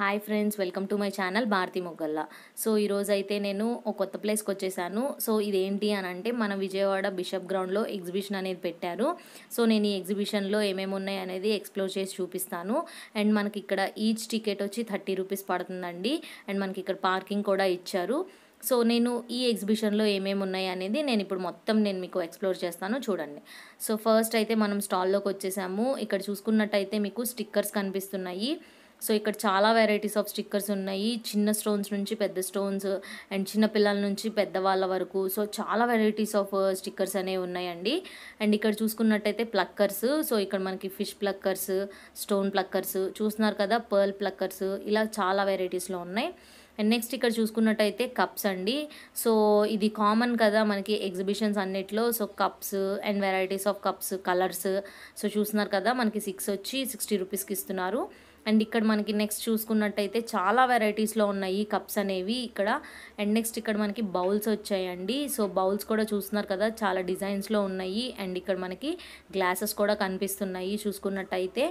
hi friends welcome to my channel Bharathi Mogalla so ఈరోజు అయితే నేను ఒక కొత్త ప్లేస్కి వచ్చేసాను సో ఇదేంటి అని అంటే మన విజయవాడ బిషప్ గ్రౌండ్లో ఎగ్జిబిషన్ అనేది పెట్టారు సో నేను ఈ ఎగ్జిబిషన్లో ఏమేమి ఉన్నాయి అనేది ఎక్స్ప్లోర్ చేసి చూపిస్తాను అండ్ మనకి ఇక్కడ ఈచ్ టికెట్ వచ్చి థర్టీ రూపీస్ పడుతుందండి అండ్ మనకి ఇక్కడ పార్కింగ్ కూడా ఇచ్చారు సో నేను ఈ ఎగ్జిబిషన్లో ఏమేమి ఉన్నాయి అనేది నేను ఇప్పుడు మొత్తం నేను మీకు ఎక్స్ప్లోర్ చేస్తాను చూడండి సో ఫస్ట్ అయితే మనం స్టాల్లోకి వచ్చేసాము ఇక్కడ చూసుకున్నట్టయితే మీకు స్టిక్కర్స్ కనిపిస్తున్నాయి సో ఇక్కడ చాలా వెరైటీస్ ఆఫ్ స్టిక్కర్స్ ఉన్నాయి చిన్న స్టోన్స్ నుంచి పెద్ద స్టోన్స్ అండ్ చిన్న పిల్లల నుంచి పెద్దవాళ్ళ వరకు సో చాలా వెరైటీస్ ఆఫ్ స్టిక్కర్స్ అనేవి ఉన్నాయండి అండ్ ఇక్కడ చూసుకున్నట్టయితే ప్లక్కర్స్ సో ఇక్కడ మనకి ఫిష్ ప్లక్కర్స్ స్టోన్ ప్లక్కర్స్ చూస్తున్నారు కదా పర్ల్ ప్లక్కర్స్ ఇలా చాలా వెరైటీస్లో ఉన్నాయి అండ్ నెక్స్ట్ ఇక్కడ చూసుకున్నట్టయితే కప్స్ అండి సో ఇది కామన్ కదా మనకి ఎగ్జిబిషన్స్ అన్నిట్లో so cups and varieties of cups colours so చూస్తున్నారు కదా మనకి సిక్స్ వచ్చి సిక్స్టీ రూపీస్కి ఇస్తున్నారు అండ్ ఇక్కడ మనకి నెక్స్ట్ చూసుకున్నట్టయితే చాలా వెరైటీస్లో ఉన్నాయి కప్స్ అనేవి ఇక్కడ అండ్ నెక్స్ట్ ఇక్కడ మనకి బౌల్స్ వచ్చాయండి సో బౌల్స్ కూడా చూస్తున్నారు కదా చాలా డిజైన్స్లో ఉన్నాయి అండ్ ఇక్కడ మనకి గ్లాసెస్ కూడా కనిపిస్తున్నాయి చూసుకున్నట్టయితే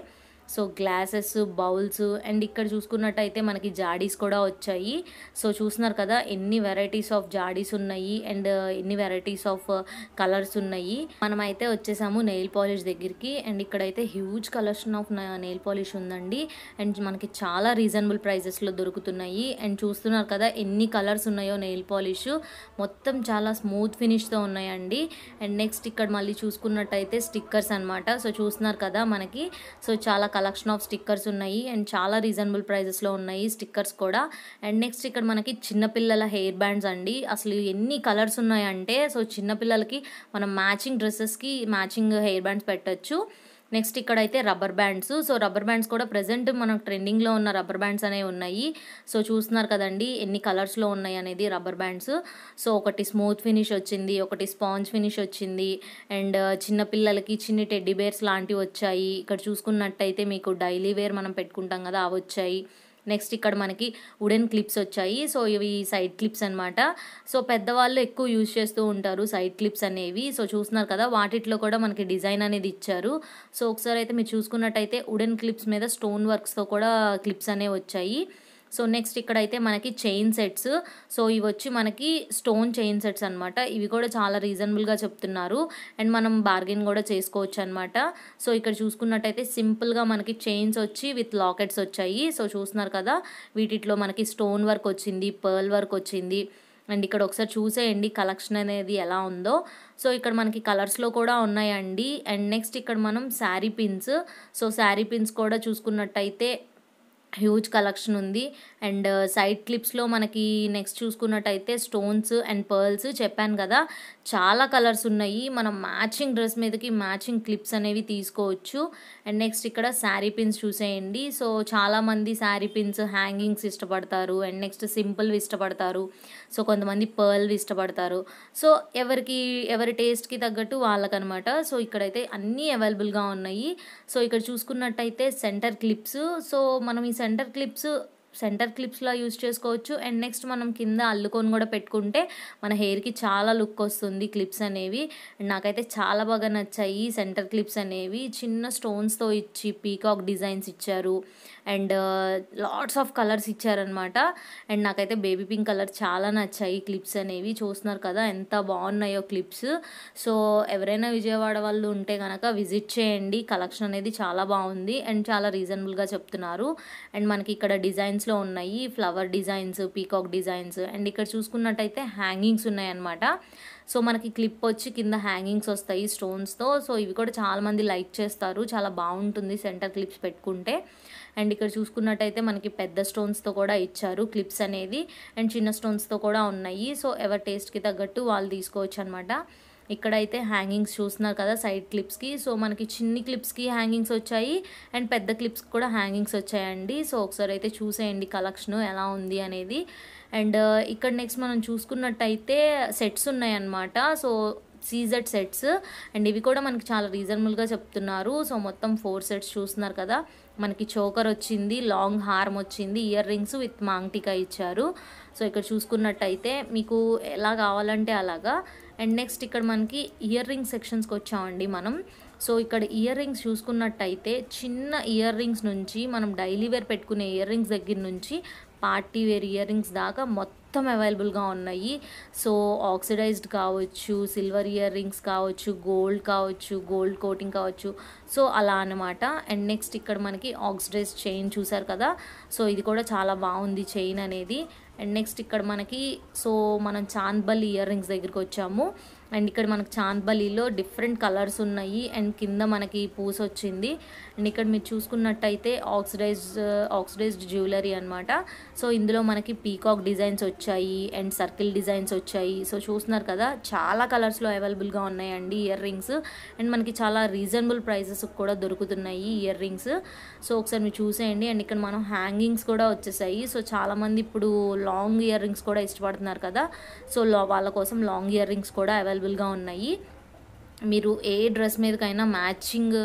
సో గ్లాసెస్ బౌల్స్ అండ్ ఇక్కడ చూసుకున్నట్టయితే మనకి జాడీస్ కూడా వచ్చాయి సో చూస్తున్నారు కదా ఎన్ని వెరైటీస్ ఆఫ్ జాడీస్ ఉన్నాయి అండ్ ఎన్ని వెరైటీస్ ఆఫ్ కలర్స్ ఉన్నాయి మనమైతే వచ్చేసాము నెయిల్ పాలిష్ దగ్గరికి అండ్ ఇక్కడైతే huge collection of nail polish ఉందండి అండ్ మనకి చాలా రీజనబుల్ ప్రైజెస్లో దొరుకుతున్నాయి అండ్ చూస్తున్నారు కదా ఎన్ని కలర్స్ ఉన్నాయో నెయిల్ పాలిష్ మొత్తం చాలా స్మూత్ ఫినిష్తో ఉన్నాయండి అండ్ నెక్స్ట్ ఇక్కడ మళ్ళీ చూసుకున్నట్టయితే స్టిక్కర్స్ అనమాట సో చూస్తున్నారు కదా మనకి సో చాలా కలెక్షన్ ఆఫ్ స్టిక్కర్స్ ఉన్నాయి అండ్ చాలా రీజనబుల్ ప్రైజెస్లో ఉన్నాయి స్టిక్కర్స్ కూడా అండ్ నెక్స్ట్ ఇక్కడ మనకి చిన్నపిల్లల హెయిర్ బ్యాండ్స్ అండి అసలు ఎన్ని కలర్స్ ఉన్నాయంటే సో చిన్నపిల్లలకి మనం మ్యాచింగ్ డ్రెస్సెస్కి మ్యాచింగ్ హెయిర్ బ్యాండ్స్ పెట్టచ్చు నెక్స్ట్ ఇక్కడైతే rubber bands so rubber bands కూడా ప్రజెంట్ మనకు ట్రెండింగ్లో ఉన్న రబ్బర్ బ్యాండ్స్ అనేవి ఉన్నాయి సో చూస్తున్నారు కదండి ఎన్ని కలర్స్లో ఉన్నాయి అనేది రబ్బర్ బ్యాండ్స్ సో ఒకటి స్మూత్ ఫినిష్ వచ్చింది ఒకటి స్పాంజ్ ఫినిష్ వచ్చింది అండ్ చిన్నపిల్లలకి చిన్ని టెడ్డీ బేర్స్ లాంటివి వచ్చాయి ఇక్కడ చూసుకున్నట్టయితే మీకు డైలీ వేర్ మనం పెట్టుకుంటాం కదా అవి వచ్చాయి నెక్స్ట్ ఇక్కడ మనకి వుడెన్ క్లిప్స్ వచ్చాయి సో ఇవి సైడ్ క్లిప్స్ అనమాట సో పెద్దవాళ్ళు ఎక్కువ యూజ్ చేస్తూ ఉంటారు సైడ్ క్లిప్స్ అనేవి సో చూస్తున్నారు కదా వాటిట్లో కూడా మనకి డిజైన్ అనేది ఇచ్చారు సో ఒకసారి అయితే మీరు చూసుకున్నట్టయితే వుడెన్ క్లిప్స్ మీద స్టోన్ వర్క్స్తో కూడా క్లిప్స్ అనేవి వచ్చాయి సో నెక్స్ట్ ఇక్కడైతే మనకి చైన్ సెట్స్ సో ఇవి వచ్చి మనకి స్టోన్ చైన్ సెట్స్ అనమాట ఇవి కూడా చాలా రీజనబుల్గా చెప్తున్నారు అండ్ మనం బార్గెన్ కూడా చేసుకోవచ్చు అనమాట సో ఇక్కడ చూసుకున్నట్టయితే సింపుల్గా మనకి చైన్స్ వచ్చి విత్ లాకెట్స్ వచ్చాయి సో చూస్తున్నారు కదా వీటిలో మనకి స్టోన్ వర్క్ వచ్చింది పర్ల్ వర్క్ వచ్చింది అండ్ ఇక్కడ ఒకసారి చూసేయండి కలెక్షన్ అనేది ఎలా ఉందో సో ఇక్కడ మనకి కలర్స్లో కూడా ఉన్నాయండి అండ్ నెక్స్ట్ ఇక్కడ మనం sari pins so sari pins కూడా చూసుకున్నట్టయితే హ్యూజ్ కలెక్షన్ ఉంది అండ్ సైడ్ క్లిప్స్లో మనకి నెక్స్ట్ చూసుకున్నట్టయితే స్టోన్స్ అండ్ పర్ల్స్ చెప్పాను కదా చాలా కలర్స్ ఉన్నాయి మనం మ్యాచింగ్ డ్రెస్ మీదకి మ్యాచింగ్ క్లిప్స్ అనేవి తీసుకోవచ్చు అండ్ నెక్స్ట్ ఇక్కడ శారీ పిన్స్ చూసేయండి సో చాలామంది శారీ పిన్స్ హ్యాంగింగ్స్ ఇష్టపడతారు అండ్ నెక్స్ట్ సింపుల్వి ఇష్టపడతారు సో కొంతమంది పర్ల్వి ఇష్టపడతారు సో ఎవరికి ఎవరి టేస్ట్కి తగ్గట్టు వాళ్ళకనమాట సో ఇక్కడైతే అన్నీ అవైలబుల్గా ఉన్నాయి సో ఇక్కడ చూసుకున్నట్టయితే సెంటర్ క్లిప్స్ సో మనం ఈ సెంటర్ క్లిప్స్ సెంటర్ క్లిప్స్లో యూజ్ చేసుకోవచ్చు అండ్ నెక్స్ట్ మనం కింద అల్లుకొని కూడా పెట్టుకుంటే మన హెయిర్కి చాలా లుక్ వస్తుంది క్లిప్స్ అనేవి నాకైతే చాలా బాగా నచ్చాయి సెంటర్ క్లిప్స్ అనేవి చిన్న స్టోన్స్తో ఇచ్చి పీకాక్ డిజైన్స్ ఇచ్చారు అండ్ లాట్స్ ఆఫ్ కలర్స్ ఇచ్చారనమాట అండ్ నాకైతే బేబీ పింక్ కలర్ చాలా నచ్చాయి క్లిప్స్ అనేవి చూస్తున్నారు కదా ఎంత బాగున్నాయో క్లిప్స్ సో ఎవరైనా విజయవాడ వాళ్ళు ఉంటే కనుక విజిట్ చేయండి కలెక్షన్ అనేది చాలా బాగుంది అండ్ చాలా రీజనబుల్గా చెప్తున్నారు అండ్ మనకి ఇక్కడ డిజైన్స్లో ఉన్నాయి flower designs peacock designs and ఇక్కడ చూసుకున్నట్టయితే హ్యాంగింగ్స్ ఉన్నాయన్నమాట సో మనకి క్లిప్ వచ్చి కింద హ్యాంగింగ్స్ వస్తాయి స్టోన్స్తో సో ఇవి కూడా చాలామంది లైక్ చేస్తారు చాలా బాగుంటుంది సెంటర్ క్లిప్స్ పెట్టుకుంటే అండ్ ఇక్కడ చూసుకున్నట్టయితే మనకి పెద్ద స్టోన్స్తో కూడా ఇచ్చారు క్లిప్స్ అనేది అండ్ చిన్న స్టోన్స్తో కూడా ఉన్నాయి సో ఎవరి టేస్ట్కి తగ్గట్టు వాళ్ళు తీసుకోవచ్చు అనమాట ఇక్కడైతే హ్యాంగింగ్స్ చూస్తున్నారు కదా సైడ్ క్లిప్స్కి సో మనకి చిన్ని క్లిప్స్కి హ్యాంగింగ్స్ వచ్చాయి అండ్ పెద్ద క్లిప్స్కి కూడా హ్యాంగింగ్స్ వచ్చాయండి సో ఒకసారి అయితే చూసేయండి కలెక్షన్ ఎలా ఉంది అనేది అండ్ uh, ఇక్కడ నెక్స్ట్ మనం చూసుకున్నట్టయితే సెట్స్ ఉన్నాయన్నమాట సో సీజెడ్ సెట్స్ అండ్ ఇవి కూడా మనకి చాలా రీజనబుల్గా చెప్తున్నారు సో మొత్తం ఫోర్ సెట్స్ చూస్తున్నారు కదా మనకి చోకర్ వచ్చింది లాంగ్ హార్మ్ వచ్చింది ఇయర్ రింగ్స్ విత్ మాంగ్టికా ఇచ్చారు సో ఇక్కడ చూసుకున్నట్టయితే మీకు ఎలా కావాలంటే అలాగా అండ్ నెక్స్ట్ ఇక్కడ మనకి ఇయర్ రింగ్ సెక్షన్స్కి వచ్చామండి మనం సో ఇక్కడ ఇయర్ రింగ్స్ చూసుకున్నట్టయితే చిన్న ఇయర్ రింగ్స్ నుంచి మనం డైలీ వేర్ పెట్టుకునే ఇయర్ రింగ్స్ దగ్గర నుంచి పార్టీ వేర్ ఇయర్ రింగ్స్ దాకా మొత్తం అవైలబుల్గా ఉన్నాయి సో ఆక్సిడైజ్డ్ కావచ్చు సిల్వర్ ఇయర్ రింగ్స్ కావచ్చు గోల్డ్ కావచ్చు గోల్డ్ కోటింగ్ కావచ్చు సో అలా అనమాట అండ్ నెక్స్ట్ ఇక్కడ మనకి ఆక్సిడైజ్ చైన్ చూసారు కదా సో ఇది కూడా చాలా బాగుంది చైన్ అనేది అండ్ నెక్స్ట్ ఇక్కడ మనకి సో మనం చాంద్బల్ ఇయర్ రింగ్స్ దగ్గరికి వచ్చాము అండ్ ఇక్కడ మనకు చాందబలిలో డిఫరెంట్ కలర్స్ ఉన్నాయి అండ్ కింద మనకి పూస వచ్చింది అండ్ ఇక్కడ మీరు చూసుకున్నట్టయితే ఆక్సిడైజ్డ్ ఆక్సిడైజ్డ్ జ్యువెలరీ అనమాట సో ఇందులో మనకి పీకాక్ డిజైన్స్ వచ్చాయి అండ్ సర్కిల్ డిజైన్స్ వచ్చాయి సో చూస్తున్నారు కదా చాలా కలర్స్లో అవైలబుల్గా ఉన్నాయండి ఇయర్ రింగ్స్ అండ్ మనకి చాలా రీజనబుల్ ప్రైజెస్ కూడా దొరుకుతున్నాయి ఇయర్ రింగ్స్ సో ఒకసారి మీరు చూసేయండి అండ్ ఇక్కడ మనం హ్యాంగింగ్స్ కూడా వచ్చేసాయి సో చాలామంది ఇప్పుడు లాంగ్ ఇయర్ రింగ్స్ కూడా ఇష్టపడుతున్నారు కదా సో వాళ్ళ కోసం లాంగ్ ఇయర్ రింగ్స్ కూడా అవైలబుల్ అవైలబుల్గా ఉన్నాయి మీరు ఏ డ్రెస్ మీదకైనా మ్యాచింగ్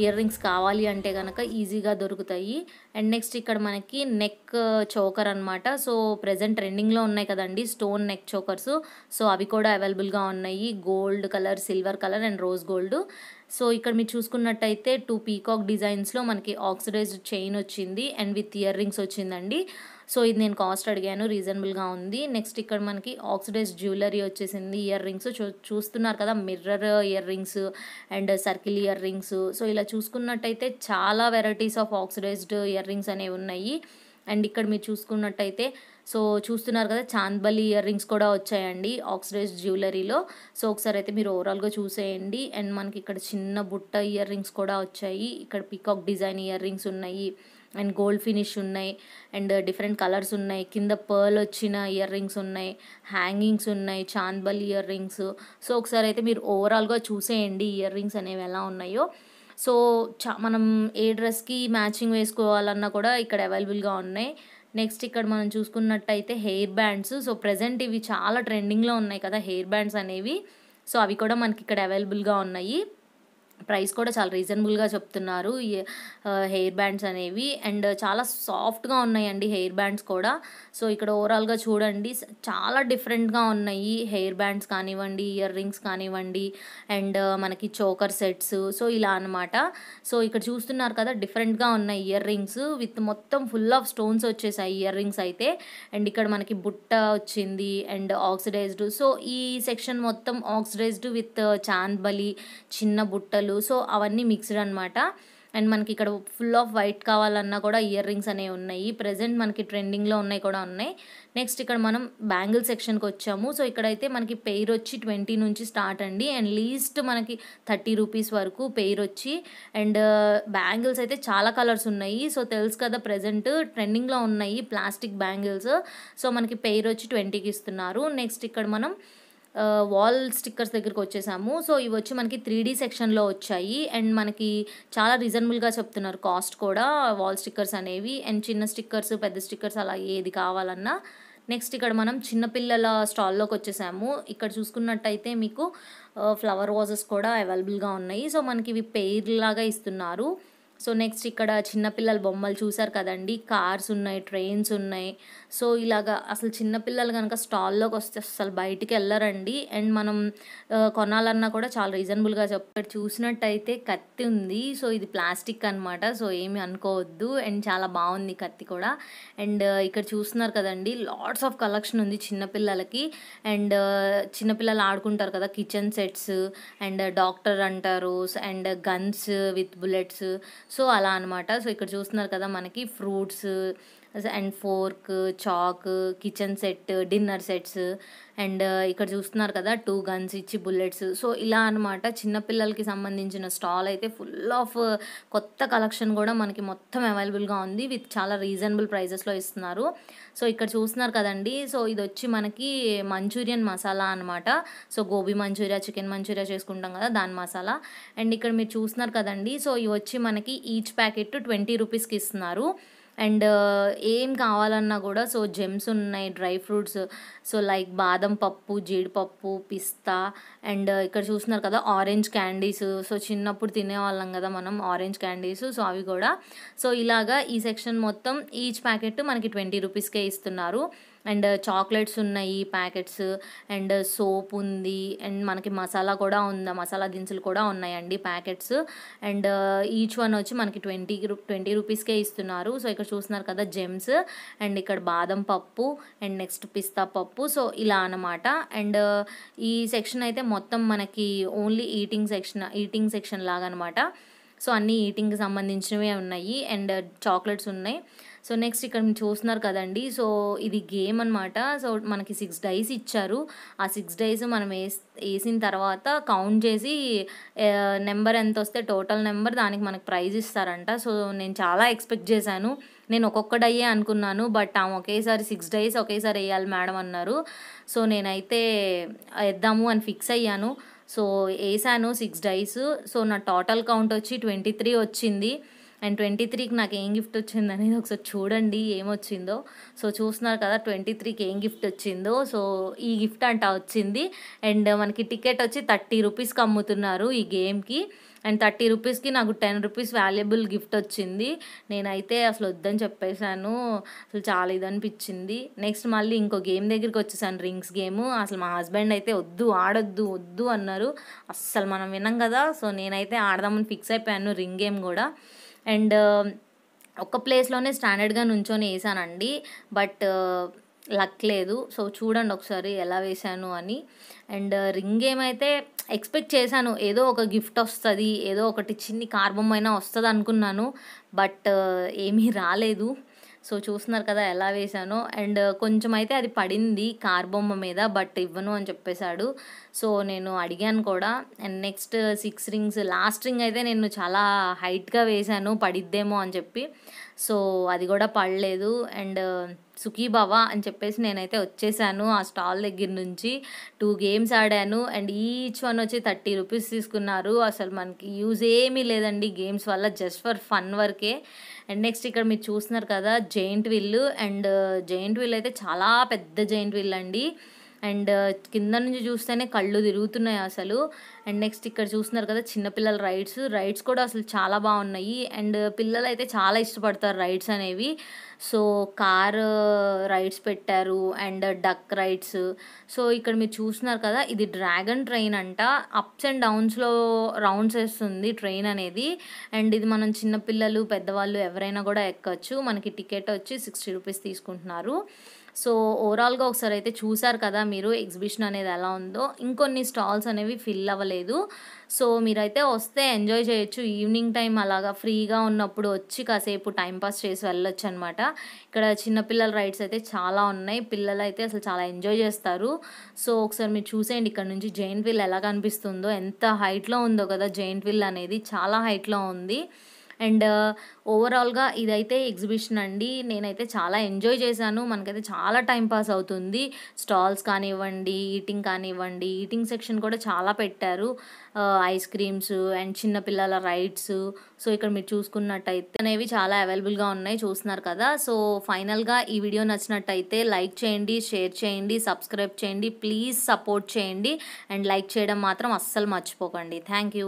ఇయర్ రింగ్స్ కావాలి అంటే కనుక ఈజీగా దొరుకుతాయి అండ్ నెక్స్ట్ ఇక్కడ మనకి నెక్ చోకర్ అనమాట సో ప్రజెంట్ ట్రెండింగ్లో ఉన్నాయి కదండి స్టోన్ నెక్ చోకర్స్ సో అవి కూడా అవైలబుల్గా ఉన్నాయి gold colour silver colour and rose gold so ఇక్కడ మీరు చూసుకున్నట్టయితే టూ పీకాక్ డిజైన్స్లో మనకి ఆక్సిడైజ్డ్ చైన్ వచ్చింది అండ్ విత్ ఇయర్ రింగ్స్ వచ్చిందండి సో ఇది నేను కాస్ట్ అడిగాను రీజనబుల్గా ఉంది నెక్స్ట్ ఇక్కడ మనకి ఆక్సిడైజ్ జ్యువెలరీ వచ్చేసింది ఇయర్ రింగ్స్ చూస్తున్నారు కదా mirror earrings and circle earrings so ఇలా చూసుకున్నట్టయితే చాలా varieties of oxidised earrings అనేవి ఉన్నాయి అండ్ ఇక్కడ మీరు చూసుకున్నట్టయితే సో చూస్తున్నారు కదా చాంద్బలి ఇయర్ రింగ్స్ కూడా వచ్చాయండి ఆక్సిడైజ్ జ్యువెలరీలో సో ఒకసారి అయితే మీరు ఓవరాల్గా చూసేయండి అండ్ మనకి ఇక్కడ చిన్న బుట్ట ఇయర్ రింగ్స్ కూడా వచ్చాయి ఇక్కడ పికాక్ డిజైన్ ఇయర్ రింగ్స్ ఉన్నాయి అండ్ గోల్డ్ ఫినిష్ ఉన్నాయి అండ్ డిఫరెంట్ కలర్స్ ఉన్నాయి కింద పర్ల్ వచ్చిన ఇయర్ రింగ్స్ ఉన్నాయి హ్యాంగింగ్స్ ఉన్నాయి చాందబల్ ఇయర్ రింగ్స్ సో ఒకసారి అయితే మీరు ఓవరాల్గా చూసేయండి ఇయర్ రింగ్స్ అనేవి ఎలా ఉన్నాయో సో చా మనం ఏ డ్రెస్కి మ్యాచింగ్ వేసుకోవాలన్నా కూడా ఇక్కడ అవైలబుల్గా ఉన్నాయి నెక్స్ట్ ఇక్కడ మనం చూసుకున్నట్టయితే హెయిర్ బ్యాండ్స్ సో ప్రజెంట్ ఇవి చాలా ట్రెండింగ్లో ఉన్నాయి కదా హెయిర్ బ్యాండ్స్ అనేవి సో అవి కూడా మనకి ఇక్కడ అవైలబుల్గా ఉన్నాయి ప్రైస్ కూడా చాలా రీజనబుల్గా చెప్తున్నారు హెయిర్ బ్యాండ్స్ అనేవి అండ్ చాలా సాఫ్ట్గా ఉన్నాయండి హెయిర్ బ్యాండ్స్ కూడా సో ఇక్కడ ఓవరాల్గా చూడండి చాలా డిఫరెంట్గా ఉన్నాయి హెయిర్ బ్యాండ్స్ కానివ్వండి ఇయర్ రింగ్స్ కానివ్వండి అండ్ మనకి చోకర్ సెట్స్ సో ఇలా అనమాట సో ఇక్కడ చూస్తున్నారు కదా డిఫరెంట్గా ఉన్నాయి ఇయర్ రింగ్స్ విత్ మొత్తం ఫుల్ ఆఫ్ స్టోన్స్ వచ్చేసాయి ఇయర్ రింగ్స్ అయితే అండ్ ఇక్కడ మనకి బుట్ట వచ్చింది అండ్ ఆక్సిడైజ్డ్ సో ఈ సెక్షన్ మొత్తం ఆక్సిడైజ్డ్ విత్ చాంద్ బలి చిన్న బుట్టలు బట్టలు సో అవన్నీ మిక్స్డ్ అనమాట అండ్ మనకి ఇక్కడ ఫుల్ ఆఫ్ వైట్ కావాలన్నా కూడా ఇయర్ రింగ్స్ అనేవి ఉన్నాయి ప్రజెంట్ మనకి ట్రెండింగ్లో ఉన్నాయి కూడా ఉన్నాయి నెక్స్ట్ ఇక్కడ మనం బ్యాంగిల్ సెక్షన్కి వచ్చాము సో ఇక్కడైతే మనకి పెయిర్ వచ్చి ట్వంటీ నుంచి స్టార్ట్ అండి అండ్ లీస్ట్ మనకి థర్టీ రూపీస్ వరకు పెయిర్ వచ్చి అండ్ బ్యాంగిల్స్ uh, అయితే చాలా కలర్స్ ఉన్నాయి సో తెలుసు కదా ప్రజెంట్ ట్రెండింగ్లో ఉన్నాయి ప్లాస్టిక్ బ్యాంగిల్స్ సో మనకి పెయిర్ వచ్చి ట్వంటీకి ఇస్తున్నారు నెక్స్ట్ ఇక్కడ మనం వాల్ స్టిక్కర్స్ దగ్గరికి వచ్చేసాము సో ఇవి వచ్చి మనకి త్రీ డీ సెక్షన్లో వచ్చాయి అండ్ మనకి చాలా రీజనబుల్గా చెప్తున్నారు కాస్ట్ కూడా వాల్ స్టిక్కర్స్ అనేవి అండ్ చిన్న స్టిక్కర్స్ పెద్ద స్టిక్కర్స్ అలా ఏది కావాలన్నా నెక్స్ట్ ఇక్కడ మనం చిన్నపిల్లల స్టాల్లోకి వచ్చేసాము ఇక్కడ చూసుకున్నట్టయితే మీకు ఫ్లవర్ వాజెస్ కూడా అవైలబుల్గా ఉన్నాయి సో మనకి ఇవి పెయిర్ లాగా ఇస్తున్నారు సో నెక్స్ట్ ఇక్కడ చిన్నపిల్లల బొమ్మలు చూసారు కదండి కార్స్ ఉన్నాయి ట్రైన్స్ ఉన్నాయి సో ఇలాగా అసలు చిన్నపిల్లలు కనుక స్టాల్లోకి వస్తే అసలు బయటికి వెళ్ళరండి అండ్ మనం కొనాలన్నా కూడా చాలా రీజనబుల్గా చెప్పారు చూసినట్టయితే కత్తి ఉంది సో ఇది ప్లాస్టిక్ అనమాట సో ఏమి అనుకోవద్దు అండ్ చాలా బాగుంది కత్తి కూడా అండ్ ఇక్కడ చూస్తున్నారు కదండి లాట్స్ ఆఫ్ కలెక్షన్ ఉంది చిన్నపిల్లలకి అండ్ చిన్నపిల్లలు ఆడుకుంటారు కదా కిచెన్ సెట్స్ అండ్ డాక్టర్ అంటారు and guns with bullets so అలా అనమాట సో ఇక్కడ చూస్తున్నారు కదా మనకి ఫ్రూట్స్ అండ్ ఫోర్క్ చాక్ kitchen set dinner sets and uh, ఇక్కడ చూస్తున్నారు కదా టూ గన్స్ ఇచ్చి బుల్లెట్స్ సో ఇలా అనమాట చిన్నపిల్లలకి సంబంధించిన స్టాల్ అయితే ఫుల్ ఆఫ్ uh, కొత్త కలెక్షన్ కూడా మనకి మొత్తం అవైలబుల్గా ఉంది విత్ చాలా రీజనబుల్ ప్రైజెస్లో ఇస్తున్నారు సో ఇక్కడ చూస్తున్నారు కదండి సో ఇది వచ్చి మనకి మంచూరియన్ మసాలా అనమాట so gobi Manchuria chicken Manchuria చేసుకుంటాం కదా దాని మసాలా అండ్ ఇక్కడ మీరు చూస్తున్నారు కదండి సో ఇవి వచ్చి మనకి ఈచ్ ప్యాకెట్ ట్వంటీ రూపీస్కి ఇస్తున్నారు అండ్ ఏం కావాలన్నా కూడా సో జెమ్స్ ఉన్నాయి డ్రై ఫ్రూట్స్ సో లైక్ బాదం పప్పు జీడిపప్పు పిస్తా అండ్ ఇక్కడ చూస్తున్నారు కదా ఆరెంజ్ క్యాండీస్ సో చిన్నప్పుడు తినేవాళ్ళం కదా మనం ఆరెంజ్ క్యాండీస్ సో అవి కూడా సో ఇలాగా ఈ సెక్షన్ మొత్తం ఈచ్ ప్యాకెట్ మనకి ట్వంటీ రూపీస్కే ఇస్తున్నారు అండ్ చాక్లెట్స్ ఉన్నాయి ప్యాకెట్స్ అండ్ సోప్ ఉంది అండ్ మనకి మసాలా కూడా ఉంది మసాలా దినుసులు కూడా ఉన్నాయండి ప్యాకెట్స్ అండ్ ఈచ్ వన్ వచ్చి మనకి ట్వంటీ ట్వంటీ రూపీస్కే ఇస్తున్నారు సో ఇక్కడ చూస్తున్నారు కదా జెమ్స్ అండ్ ఇక్కడ బాదం పప్పు అండ్ నెక్స్ట్ పిస్తా పప్పు సో ఇలా అనమాట అండ్ ఈ సెక్షన్ అయితే మొత్తం మనకి only eating section eating section లాగా అనమాట సో అన్నీ ఈటింగ్కి సంబంధించినవే ఉన్నాయి అండ్ చాక్లెట్స్ ఉన్నాయి సో నెక్స్ట్ ఇక్కడ మీరు చూస్తున్నారు కదండి సో ఇది గేమ్ అనమాట సో మనకి సిక్స్ డైస్ ఇచ్చారు ఆ సిక్స్ డైస్ మనం వేస్ వేసిన తర్వాత కౌంట్ చేసి నెంబర్ ఎంత వస్తే టోటల్ నెంబర్ దానికి మనకు ప్రైజ్ ఇస్తారంట సో నేను చాలా ఎక్స్పెక్ట్ చేశాను నేను ఒక్కొక్క డయ్యే అనుకున్నాను బట్ ఆమె ఒకేసారి సిక్స్ డైస్ ఒకేసారి వేయాలి మేడం అన్నారు సో నేనైతే వేద్దాము అని ఫిక్స్ అయ్యాను సో వేసాను సిక్స్ డైస్ సో నా టోటల్ కౌంట్ వచ్చి ట్వంటీ త్రీ వచ్చింది అండ్ ట్వంటీ త్రీకి నాకు ఏం గిఫ్ట్ వచ్చింది అనేది ఒకసారి చూడండి ఏమొచ్చిందో సో చూస్తున్నారు కదా ట్వంటీ త్రీకి ఏం గిఫ్ట్ వచ్చిందో సో ఈ గిఫ్ట్ అంట వచ్చింది అండ్ మనకి టికెట్ వచ్చి థర్టీ రూపీస్కి అమ్ముతున్నారు ఈ గేమ్కి అండ్ థర్టీ రూపీస్కి నాకు టెన్ రూపీస్ వాల్యుబుల్ గిఫ్ట్ వచ్చింది నేనైతే అసలు వద్దని చెప్పేశాను అసలు చాలా ఇది అనిపించింది నెక్స్ట్ మళ్ళీ ఇంకో గేమ్ దగ్గరికి వచ్చేసాను రింగ్స్ గేమ్ అసలు మా హస్బెండ్ అయితే వద్దు ఆడొద్దు వద్దు అన్నారు అస్సలు మనం వినం కదా సో నేనైతే ఆడదామని ఫిక్స్ అయిపోయాను రింగ్ గేమ్ కూడా అండ్ um, ఒక్క ప్లేస్లోనే స్టాండర్డ్గా నుంచొని వేసానండి బట్ uh, లక్ లేదు సో చూడండి ఒకసారి ఎలా వేశాను అని అండ్ uh, రింగ్ ఏమైతే ఎక్స్పెక్ట్ చేశాను ఏదో ఒక గిఫ్ట్ వస్తుంది ఏదో ఒకటి చిన్ని అయినా వస్తుంది అనుకున్నాను బట్ uh, ఏమీ రాలేదు సో చూస్తున్నారు కదా ఎలా వేశానో అండ్ కొంచెం అయితే అది పడింది కార్ బొమ్మ మీద బట్ ఇవ్వను అని చెప్పేశాడు సో నేను అడిగాను కూడా and next six rings last ring అయితే నేను చాలా హైట్గా వేశాను పడిద్దేమో అని చెప్పి సో అది కూడా పడలేదు అండ్ బావా అని చెప్పేసి నేనైతే వచ్చేసాను ఆ స్టాల్ దగ్గర నుంచి టూ గేమ్స్ ఆడాను అండ్ ఈచ్ వన్ వచ్చి థర్టీ రూపీస్ తీసుకున్నారు అసలు మనకి యూజ్ ఏమీ లేదండి గేమ్స్ వల్ల జస్ట్ ఫర్ ఫన్ వరకే అండ్ నెక్స్ట్ ఇక్కడ మీరు చూస్తున్నారు కదా giant wheel and giant wheel అయితే చాలా పెద్ద జైంట్ విల్ అండి అండ్ కింద నుంచి చూస్తేనే కళ్ళు తిరుగుతున్నాయి అసలు అండ్ నెక్స్ట్ ఇక్కడ చూస్తున్నారు కదా చిన్నపిల్లల రైడ్స్ రైడ్స్ కూడా అసలు చాలా బాగున్నాయి అండ్ పిల్లలు అయితే చాలా ఇష్టపడతారు రైడ్స్ అనేవి సో కార్ uh, రైడ్స్ పెట్టారు అండ్ డక్ రైడ్స్ సో ఇక్కడ మీరు చూస్తున్నారు కదా ఇది డ్రాగన్ ట్రైన్ అంట అప్స్ అండ్ డౌన్స్లో రౌండ్స్ వేస్తుంది ట్రైన్ అనేది అండ్ ఇది మనం చిన్నపిల్లలు పెద్దవాళ్ళు ఎవరైనా కూడా ఎక్కచ్చు మనకి టికెట్ వచ్చి సిక్స్టీ రూపీస్ తీసుకుంటున్నారు సో ఓవరాల్గా ఒకసారి అయితే చూసారు కదా మీరు ఎగ్జిబిషన్ అనేది ఎలా ఉందో ఇంకొన్ని స్టాల్స్ అనేవి ఫిల్ అవ్వలేదు సో మీరైతే వస్తే ఎంజాయ్ చేయొచ్చు ఈవినింగ్ టైం అలాగా ఫ్రీగా ఉన్నప్పుడు వచ్చి కాసేపు టైంపాస్ చేసి వెళ్ళొచ్చు అనమాట ఇక్కడ చిన్నపిల్లల రైడ్స్ అయితే చాలా ఉన్నాయి పిల్లలు అయితే అసలు చాలా ఎంజాయ్ చేస్తారు సో ఒకసారి మీరు చూసేయండి ఇక్కడ నుంచి జైంట్ విల్ ఎలా కనిపిస్తుందో ఎంత హైట్లో ఉందో కదా జైంట్ విల్ అనేది చాలా హైట్లో ఉంది అండ్ ఓవరాల్గా uh, ఇదైతే ఎగ్జిబిషన్ అండి నేనైతే చాలా ఎంజాయ్ చేశాను మనకైతే చాలా టైం పాస్ అవుతుంది స్టాల్స్ కానివ్వండి ఈటింగ్ కానివ్వండి ఈటింగ్ సెక్షన్ కూడా చాలా పెట్టారు uh, ఐస్ క్రీమ్స్ అండ్ చిన్నపిల్లల రైడ్స్ సో ఇక్కడ మీరు చూసుకున్నట్టయితే అనేవి చాలా అవైలబుల్గా ఉన్నాయి చూస్తున్నారు కదా సో ఫైనల్గా ఈ వీడియో నచ్చినట్టయితే లైక్ చేయండి షేర్ చేయండి సబ్స్క్రైబ్ చేయండి ప్లీజ్ సపోర్ట్ చేయండి అండ్ లైక్ చేయడం మాత్రం అస్సలు మర్చిపోకండి థ్యాంక్ యూ